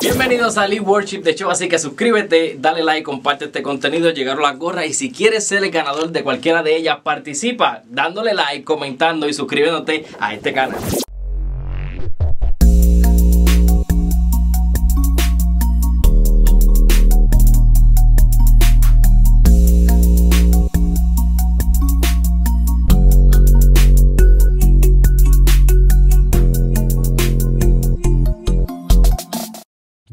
Bienvenidos a Live Worship de Show, así que suscríbete, dale like, comparte este contenido, llegaron las gorras y si quieres ser el ganador de cualquiera de ellas, participa dándole like, comentando y suscribiéndote a este canal.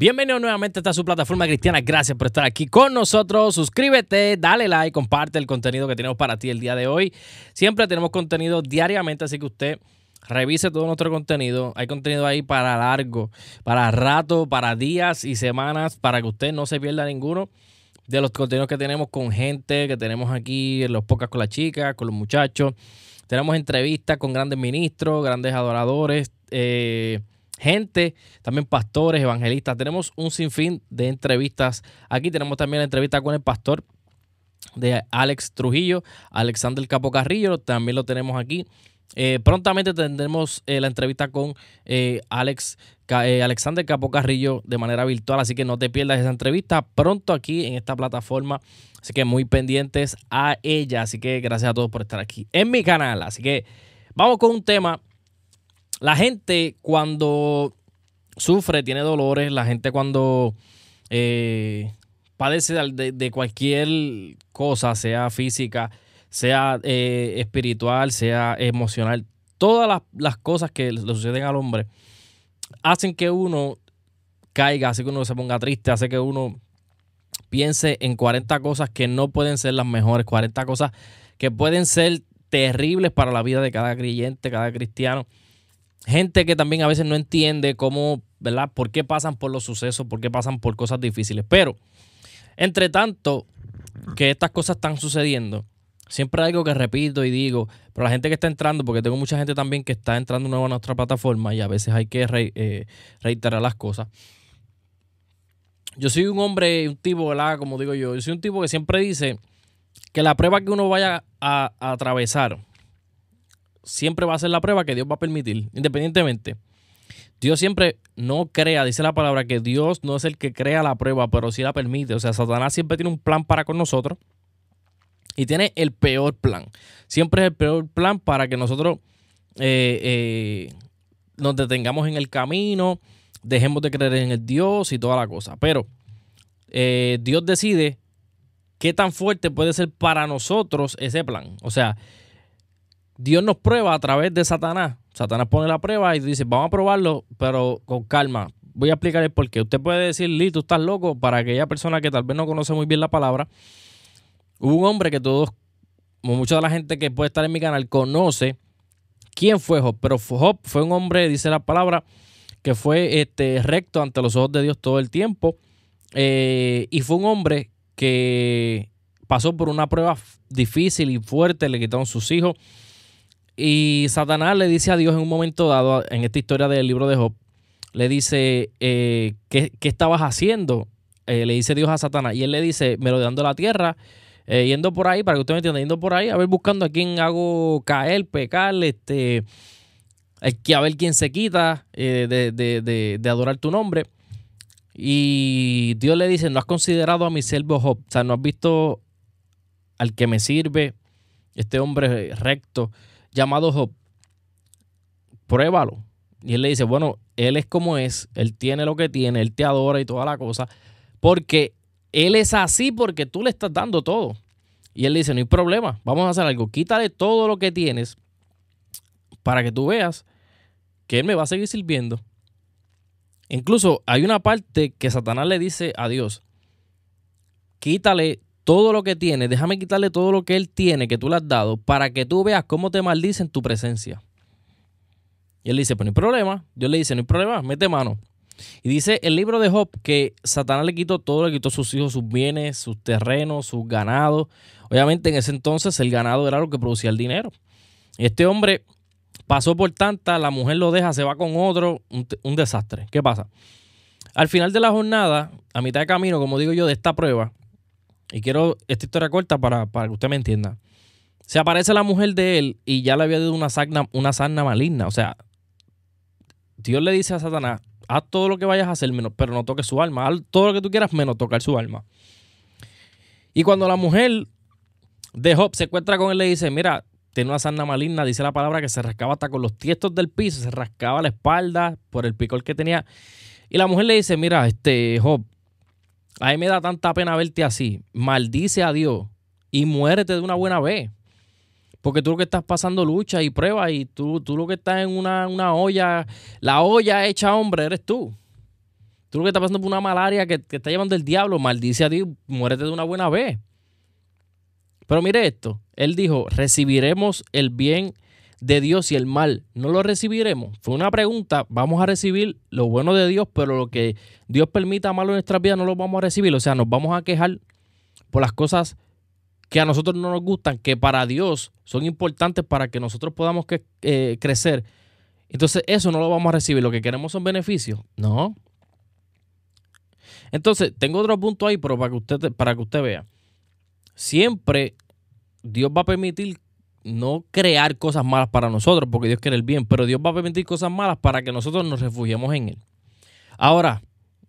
Bienvenido nuevamente a su plataforma cristiana. Gracias por estar aquí con nosotros. Suscríbete, dale like, comparte el contenido que tenemos para ti el día de hoy. Siempre tenemos contenido diariamente, así que usted revise todo nuestro contenido. Hay contenido ahí para largo, para rato, para días y semanas, para que usted no se pierda ninguno de los contenidos que tenemos con gente, que tenemos aquí en los pocas con las chicas, con los muchachos. Tenemos entrevistas con grandes ministros, grandes adoradores. Eh, gente, también pastores, evangelistas. Tenemos un sinfín de entrevistas. Aquí tenemos también la entrevista con el pastor de Alex Trujillo, Alexander Capocarrillo, también lo tenemos aquí. Eh, prontamente tendremos eh, la entrevista con eh, Alex, Alexander Capocarrillo de manera virtual, así que no te pierdas esa entrevista pronto aquí en esta plataforma. Así que muy pendientes a ella. Así que gracias a todos por estar aquí en mi canal. Así que vamos con un tema la gente cuando sufre, tiene dolores, la gente cuando eh, padece de, cualquier cosa, sea física, sea eh, espiritual, sea emocional, todas las, las cosas que le suceden al hombre hacen que uno caiga, hace que uno se ponga triste, hace que uno piense en 40 cosas que no pueden ser las mejores, 40 cosas que pueden ser terribles para la vida de cada creyente, cada cristiano gente que también a veces no entiende cómo, ¿verdad? ¿Por qué pasan por los sucesos? ¿Por qué pasan por cosas difíciles? Pero, entre tanto que estas cosas están sucediendo, siempre hay algo que repito y digo, pero la gente que está entrando, porque tengo mucha gente también que está entrando nueva a nuestra plataforma y a veces hay que eh, reiterar las cosas. Yo soy un hombre, un tipo, ¿verdad? Como digo yo, yo soy un tipo que siempre dice que la prueba que uno vaya a atravesar siempre va a ser la prueba que Dios va a permitir, independientemente. Dios siempre no crea, dice la palabra, que Dios no es el que crea la prueba, pero sí la permite. O sea, Satanás siempre tiene un plan para con nosotros y tiene el peor plan. Siempre es el peor plan para que nosotros eh, eh, nos detengamos en el camino, dejemos de creer en el Dios y toda la cosa. Pero eh, Dios decide qué tan fuerte puede ser para nosotros ese plan. O sea, Dios nos prueba a través de Satanás. Satanás pone la prueba y dice, vamos a probarlo, pero con calma. Voy a explicar el por Usted puede decir, Lee, tú estás loco, para aquella persona que tal vez no conoce muy bien la palabra. Hubo un hombre que todos, como mucha de la gente que puede estar en mi canal, conoce quién fue Job. Pero Job fue un hombre, dice la palabra, que fue este, recto ante los ojos de Dios todo el tiempo. Eh, y fue un hombre que pasó por una prueba difícil y fuerte, le quitaron sus hijos y Satanás le dice a Dios en un momento dado, en esta historia del libro de Job, le dice, eh, ¿qué, estabas haciendo? Eh, le dice Dios a Satanás. Y él le dice, me dando la tierra, eh, yendo por ahí, para que usted me entienda, yendo por ahí, a ver buscando a quién hago caer, pecar, este, a ver quién se quita de, adorar tu nombre. Y Dios le dice, no has considerado a mi servo Job, o sea, no has visto al que me sirve, este hombre recto llamado Job, pruébalo. Y él le dice, bueno, él es como es, él tiene lo que tiene, él te adora y toda la cosa, porque él es así porque tú le estás dando todo. Y él dice, no hay problema, vamos a hacer algo, quítale todo lo que tienes para que tú veas que él me va a seguir sirviendo. Incluso hay una parte que Satanás le dice a Dios, quítale todo lo que tiene, déjame quitarle todo lo que él tiene, que tú le has dado, para que tú veas cómo te maldicen tu presencia. Y él dice, pues no hay problema. Dios le dice, no hay problema, mete mano. Y dice el libro de Job que Satanás le quitó todo, le quitó sus hijos, sus bienes, sus terrenos, sus ganados. Obviamente en ese entonces el ganado era lo que producía el dinero. Este hombre pasó por tanta, la mujer lo deja, se va con otro, un desastre. ¿Qué pasa? Al final de la jornada, a mitad de camino, como digo yo, de esta prueba, y quiero esta historia corta para, que usted me entienda. Se aparece la mujer de él y ya le había dado una sarna, una sarna maligna. O sea, Dios le dice a Satanás, haz todo lo que vayas a hacer, menos, pero no toques su alma. Haz todo lo que tú quieras, menos tocar su alma. Y cuando la mujer de Job se encuentra con él, le dice, mira, tiene una sarna maligna, dice la palabra que se rascaba hasta con los tiestos del piso, se rascaba la espalda por el picor que tenía. Y la mujer le dice, mira, este Job, a mí me da tanta pena verte así. Maldice a Dios y muérete de una buena vez. Porque tú lo que estás pasando lucha y prueba y tú, tú lo que estás en una, una olla, la olla hecha hombre, eres tú. Tú lo que estás pasando por una malaria que te está llevando el diablo, maldice a Dios, muérete de una buena vez. Pero mire esto, él dijo, recibiremos el bien de Dios y el mal no lo recibiremos? Fue una pregunta. Vamos a recibir lo bueno de Dios, pero lo que Dios permita malo en nuestras vidas no lo vamos a recibir. O sea, nos vamos a quejar por las cosas que a nosotros no nos gustan, que para Dios son importantes para que nosotros podamos que, eh, crecer. Entonces eso no lo vamos a recibir. Lo que queremos son beneficios. No. Entonces, tengo otro punto ahí, pero para que usted, para que usted vea. Siempre Dios va a permitir no crear cosas malas para nosotros, porque Dios quiere el bien, pero Dios va a permitir cosas malas para que nosotros nos refugiemos en Él. Ahora,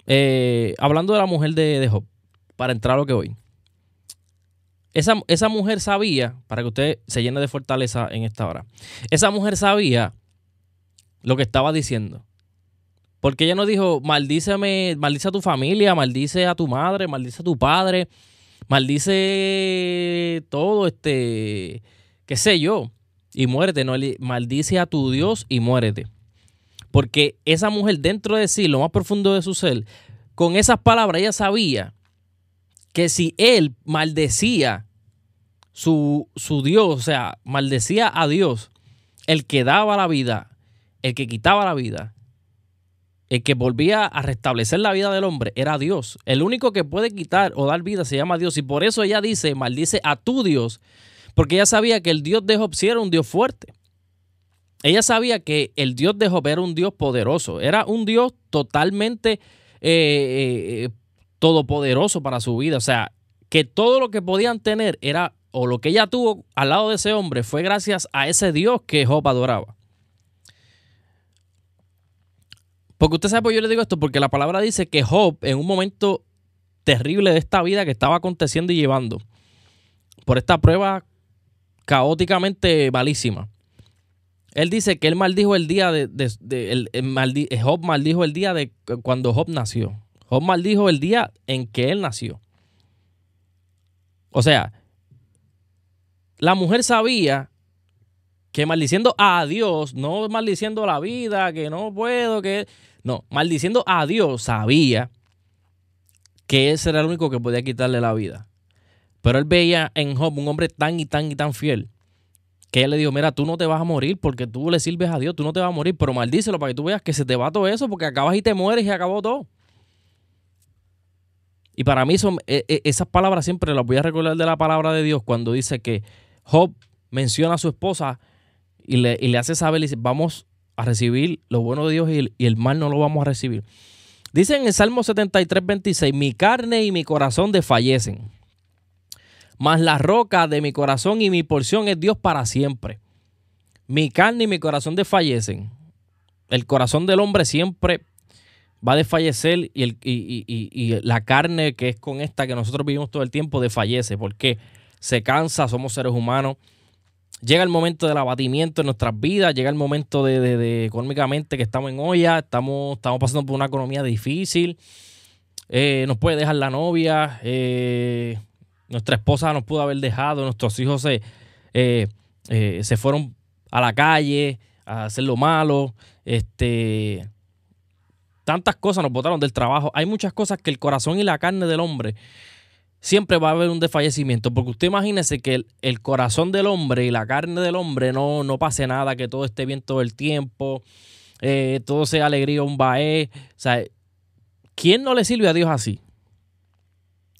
eh, hablando de la mujer de, de, Job, para entrar a lo que voy. Esa, esa mujer sabía, para que usted se llene de fortaleza en esta hora, esa mujer sabía lo que estaba diciendo. Porque ella no dijo, maldíceme, maldice a tu familia, maldice a tu madre, maldice a tu padre, maldice todo, este, qué sé yo, y muérete, no maldice a tu Dios y muérete. Porque esa mujer dentro de sí, lo más profundo de su ser, con esas palabras ella sabía que si él maldecía su, su Dios, o sea, maldecía a Dios, el que daba la vida, el que quitaba la vida, el que volvía a restablecer la vida del hombre era Dios. El único que puede quitar o dar vida se llama Dios. Y por eso ella dice, maldice a tu Dios porque ella sabía que el Dios de Job sí era un Dios fuerte. Ella sabía que el Dios de Job era un Dios poderoso. Era un Dios totalmente eh, eh, eh, todopoderoso para su vida. O sea, que todo lo que podían tener era, o lo que ella tuvo al lado de ese hombre, fue gracias a ese Dios que Job adoraba. Porque usted sabe por qué yo le digo esto, porque la palabra dice que Job, en un momento terrible de esta vida que estaba aconteciendo y llevando, por esta prueba caóticamente malísima. Él dice que él maldijo el día de, el, eh, Job maldijo el día de cuando Job nació. Job maldijo el día en que él nació. O sea, la mujer sabía que maldiciendo a Dios, no maldiciendo la vida, que no puedo, que... No, maldiciendo a Dios sabía que ese era el único que podía quitarle la vida. Pero él veía en Job un hombre tan y tan y tan fiel que él le dijo, mira, tú no te vas a morir porque tú le sirves a Dios, tú no te vas a morir, pero maldícelo para que tú veas que se te va todo eso porque acabas y te mueres y acabó todo. Y para mí son, e, e, esas palabras siempre las voy a recordar de la palabra de Dios cuando dice que Job menciona a su esposa y le, hace saber, y dice, vamos a recibir lo bueno de Dios y el, y el mal no lo vamos a recibir. Dice en el Salmo 73, 26, mi carne y mi corazón desfallecen más la roca de mi corazón y mi porción es Dios para siempre. Mi carne y mi corazón desfallecen. El corazón del hombre siempre va a desfallecer y, el, la carne que es con esta que nosotros vivimos todo el tiempo desfallece porque se cansa, somos seres humanos. Llega el momento del abatimiento en nuestras vidas, llega el momento de, económicamente que estamos en olla, estamos, estamos pasando por una economía difícil, eh, nos puede dejar la novia, eh, nuestra esposa nos pudo haber dejado, nuestros hijos eh, eh, se, fueron a la calle a hacer lo malo. Este, tantas cosas nos botaron del trabajo. Hay muchas cosas que el corazón y la carne del hombre siempre va a haber un desfallecimiento. Porque usted imagínese que el, corazón del hombre y la carne del hombre no, no pase nada, que todo esté bien todo el tiempo, eh, todo sea alegría, un baé. ¿quién no le sirve a Dios así?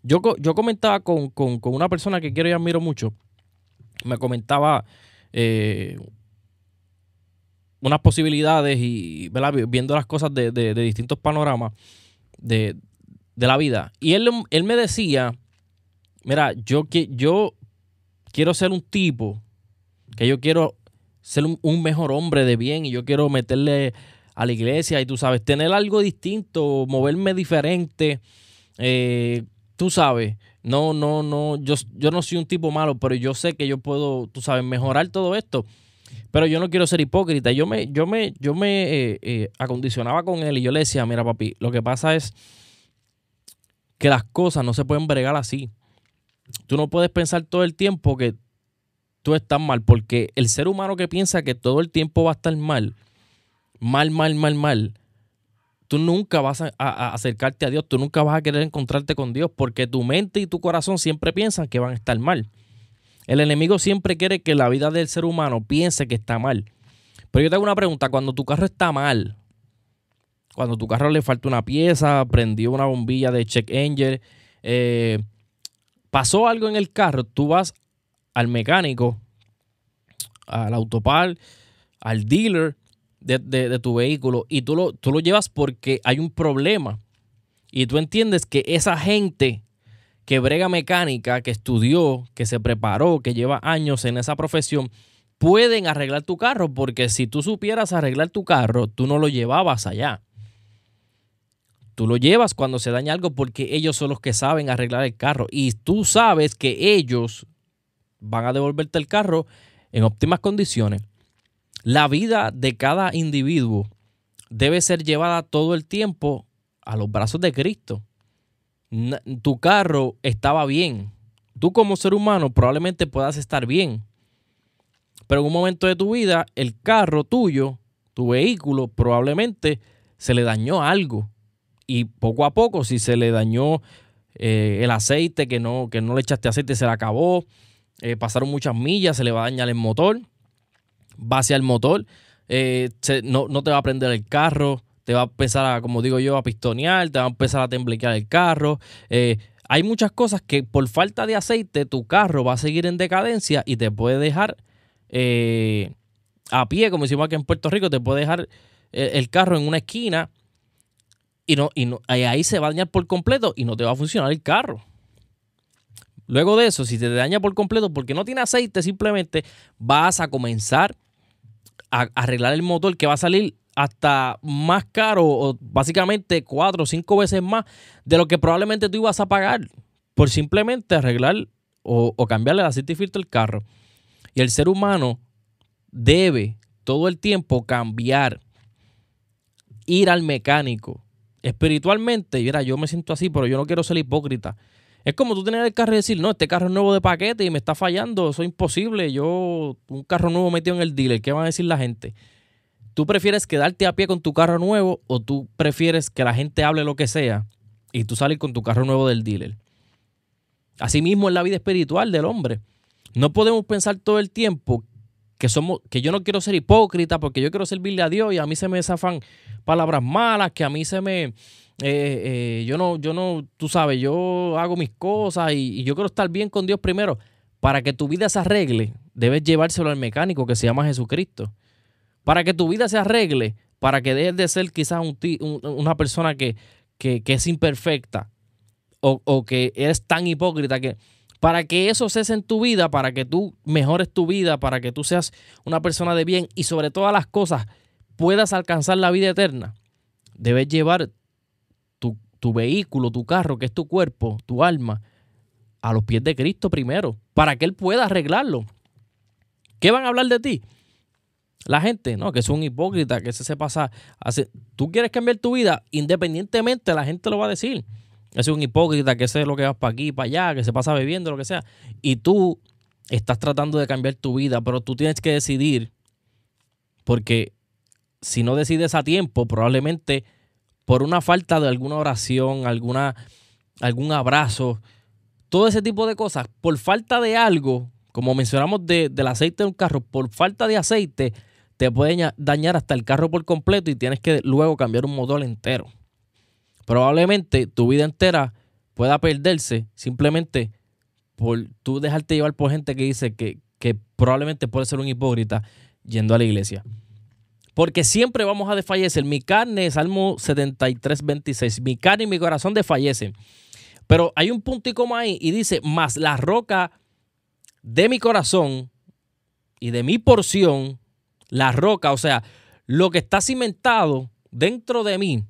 Yo, comentaba con, una persona que quiero y admiro mucho, me comentaba eh, unas posibilidades y viendo las cosas de, distintos panoramas de, la vida. Y él, él me decía, mira, yo, yo quiero ser un tipo, que yo quiero ser un, un, mejor hombre de bien y yo quiero meterle a la iglesia y tú sabes, tener algo distinto, moverme diferente, eh, tú sabes, no, no, no, yo, yo no soy un tipo malo, pero yo sé que yo puedo, tú sabes, mejorar todo esto. Pero yo no quiero ser hipócrita. Yo me, yo me, yo me eh, eh, acondicionaba con él y yo le decía, mira papi, lo que pasa es que las cosas no se pueden bregar así. Tú no puedes pensar todo el tiempo que tú estás mal, porque el ser humano que piensa que todo el tiempo va a estar mal, mal, mal, mal, mal, tú nunca vas a, acercarte a Dios, tú nunca vas a querer encontrarte con Dios porque tu mente y tu corazón siempre piensan que van a estar mal. El enemigo siempre quiere que la vida del ser humano piense que está mal. Pero yo te hago una pregunta, cuando tu carro está mal, cuando tu carro le falta una pieza, prendió una bombilla de check engine, eh, pasó algo en el carro, tú vas al mecánico, al autopar, al dealer, de, tu vehículo y tú lo, tú lo llevas porque hay un problema y tú entiendes que esa gente que brega mecánica, que estudió, que se preparó, que lleva años en esa profesión, pueden arreglar tu carro, porque si tú supieras arreglar tu carro, tú no lo llevabas allá. Tú lo llevas cuando se daña algo porque ellos son los que saben arreglar el carro y tú sabes que ellos van a devolverte el carro en óptimas condiciones. La vida de cada individuo debe ser llevada todo el tiempo a los brazos de Cristo. Tu carro estaba bien. Tú como ser humano probablemente puedas estar bien. Pero en un momento de tu vida, el carro tuyo, tu vehículo, probablemente se le dañó algo. Y poco a poco, si se le dañó eh, el aceite, que no, que no le echaste aceite, se le acabó. Eh, pasaron muchas millas, se le va a dañar el motor. Va hacia el motor, eh, no, te va a prender el carro, te va a empezar a, como digo yo, a pistonear, te va a empezar a temblequear el carro. Eh, hay muchas cosas que por falta de aceite tu carro va a seguir en decadencia y te puede dejar eh, a pie, como decimos aquí en Puerto Rico, te puede dejar el carro en una esquina y, no, y ahí se va a dañar por completo y no te va a funcionar el carro. Luego de eso, si te daña por completo porque no tiene aceite, simplemente vas a comenzar arreglar el motor que va a salir hasta más caro, o básicamente cuatro o cinco veces más de lo que probablemente tú ibas a pagar por simplemente arreglar o, cambiarle la aceite y filtro al carro. Y el ser humano debe todo el tiempo cambiar, ir al mecánico. Espiritualmente, mira, yo me siento así, pero yo no quiero ser hipócrita. Es como tú tener el carro y decir, no, este carro es nuevo de paquete y me está fallando, eso es imposible. Yo, un carro nuevo metido en el dealer, ¿qué van a decir la gente? ¿Tú prefieres quedarte a pie con tu carro nuevo o tú prefieres que la gente hable lo que sea y tú salir con tu carro nuevo del dealer? Asimismo es la vida espiritual del hombre. No podemos pensar todo el tiempo que somos, que yo no quiero ser hipócrita porque yo quiero servirle a Dios y a mí se me desafan palabras malas, que a mí se me eh, eh, yo no, yo no, tú sabes, yo hago mis cosas y, yo quiero estar bien con Dios primero. Para que tu vida se arregle, debes llevárselo al mecánico que se llama Jesucristo. Para que tu vida se arregle, para que dejes de ser quizás una persona que, que, es imperfecta o, que es tan hipócrita que... Para que eso cese en tu vida, para que tú mejores tu vida, para que tú seas una persona de bien y sobre todas las cosas puedas alcanzar la vida eterna, debes llevar tu vehículo, tu carro, que es tu cuerpo, tu alma, a los pies de Cristo primero, para que Él pueda arreglarlo. ¿Qué van a hablar de ti? La gente, no, que es un hipócrita, que ese se pasa. Hace, tú quieres cambiar tu vida, independientemente, la gente lo va a decir. Es un hipócrita, que ese lo que vas para aquí, para allá, que se pasa bebiendo, lo que sea. Y tú estás tratando de cambiar tu vida, pero tú tienes que decidir, porque si no decides a tiempo, probablemente por una falta de alguna oración, alguna, algún abrazo, todo ese tipo de cosas, por falta de algo, como mencionamos del aceite de un carro, por falta de aceite, te puede dañar hasta el carro por completo y tienes que luego cambiar un motor entero. Probablemente tu vida entera pueda perderse simplemente por tú dejarte llevar por gente que dice que, que probablemente puede ser un hipócrita yendo a la iglesia porque siempre vamos a desfallecer. Mi carne, Salmo 73, 26, mi carne y mi corazón desfallecen. Pero hay un puntico más ahí y dice, más la roca de mi corazón y de mi porción, la roca, o sea, lo que está cimentado dentro de mí,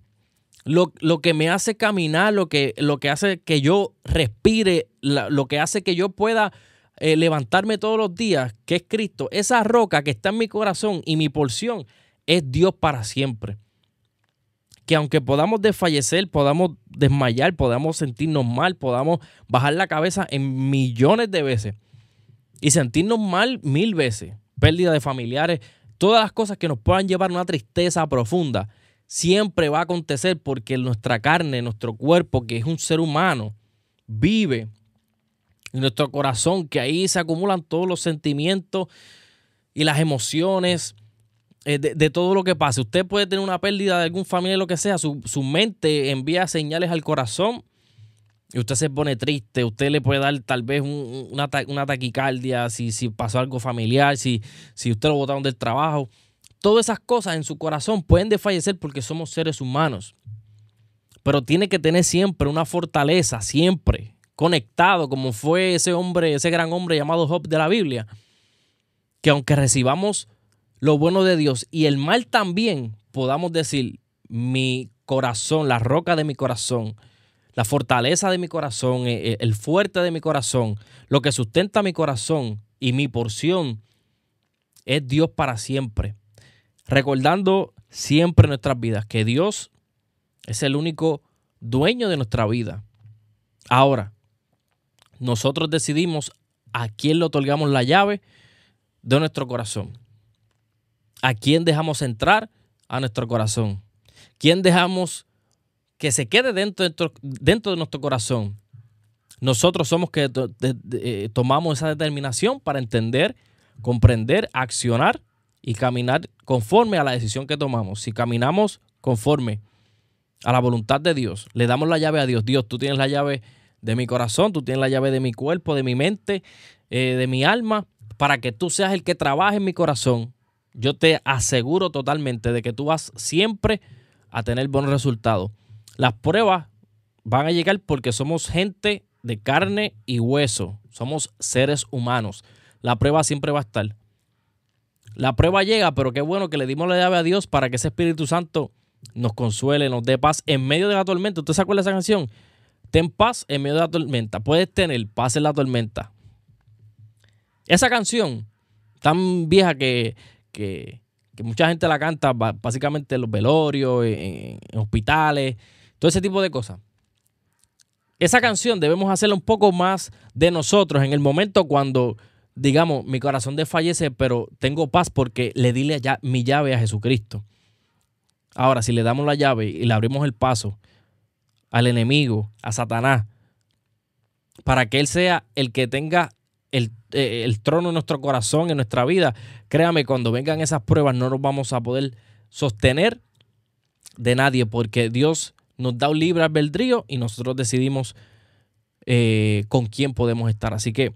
lo, que me hace caminar, lo que, lo que hace que yo respire, lo que hace que yo pueda eh, levantarme todos los días, que es Cristo, esa roca que está en mi corazón y mi porción es Dios para siempre. Que aunque podamos desfallecer, podamos desmayar, podamos sentirnos mal, podamos bajar la cabeza en millones de veces y sentirnos mal mil veces, pérdida de familiares, todas las cosas que nos puedan llevar a una tristeza profunda, siempre va a acontecer porque nuestra carne, nuestro cuerpo, que es un ser humano, vive en nuestro corazón, que ahí se acumulan todos los sentimientos y las emociones eh, de, todo lo que pase. Usted puede tener una pérdida de algún familiar, lo que sea. Su, mente envía señales al corazón y usted se pone triste, usted le puede dar tal vez una, una, taquicardia, si, si pasó algo familiar, si, si usted lo botaron del trabajo. Todas esas cosas en su corazón pueden desfallecer porque somos seres humanos. Pero tiene que tener siempre una fortaleza, siempre conectado, como fue ese hombre, ese gran hombre llamado Job de la Biblia, que aunque recibamos lo bueno de Dios y el mal también, podamos decir, mi corazón, la roca de mi corazón, la fortaleza de mi corazón, e, e, el fuerte de mi corazón, lo que sustenta mi corazón y mi porción es Dios para siempre. Recordando siempre en nuestras vidas que Dios es el único dueño de nuestra vida. Ahora, nosotros decidimos a quién le otorgamos la llave de nuestro corazón a quién dejamos entrar a nuestro corazón, quién dejamos que se quede dentro, de nuestro corazón. Nosotros somos que eh, tomamos esa determinación para entender, comprender, accionar y caminar conforme a la decisión que tomamos. Si caminamos conforme a la voluntad de Dios, le damos la llave a Dios. Dios, tú tienes la llave de mi corazón, tú tienes la llave de mi cuerpo, de mi mente, eh, de mi alma, para que tú seas el que trabaje en mi corazón, yo te aseguro totalmente de que tú vas siempre a tener buenos resultados. Las pruebas van a llegar porque somos gente de carne y hueso. Somos seres humanos. La prueba siempre va a estar. La prueba llega, pero qué bueno que le dimos la llave a Dios para que ese Espíritu Santo nos consuele, nos dé paz en medio de la tormenta. ¿Usted se acuerda de esa canción? Ten paz en medio de la tormenta. Puedes tener paz en la tormenta. Esa canción tan vieja que que, mucha gente la canta básicamente en los velorios, en, hospitales, todo ese tipo de cosas. Esa canción debemos hacerla un poco más de nosotros en el momento cuando digamos, mi corazón desfallece, pero tengo paz porque le di ya, mi llave a Jesucristo. Ahora, si le damos la llave y le abrimos el paso al enemigo, a Satanás, para que él sea el que tenga eh, el, trono en nuestro corazón, en nuestra vida, créame, cuando vengan esas pruebas no nos vamos a poder sostener de nadie, porque Dios nos da un libre albedrío y nosotros decidimos eh, con quién podemos estar. Así que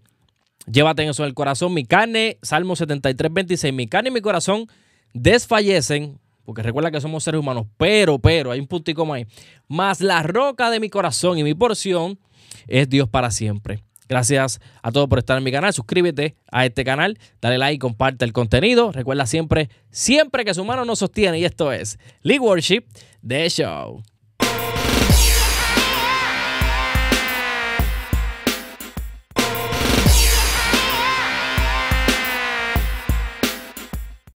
llévate eso en el corazón. Mi carne, Salmo 73, 26, mi carne y mi corazón desfallecen, porque recuerda que somos seres humanos, pero, pero, hay un puntico más ahí. Más la roca de mi corazón y mi porción es Dios para siempre. Gracias a todos por estar en mi canal. Suscríbete a este canal, dale like, comparte el contenido. Recuerda siempre, siempre que su mano nos sostiene. Y esto es League Worship The Show.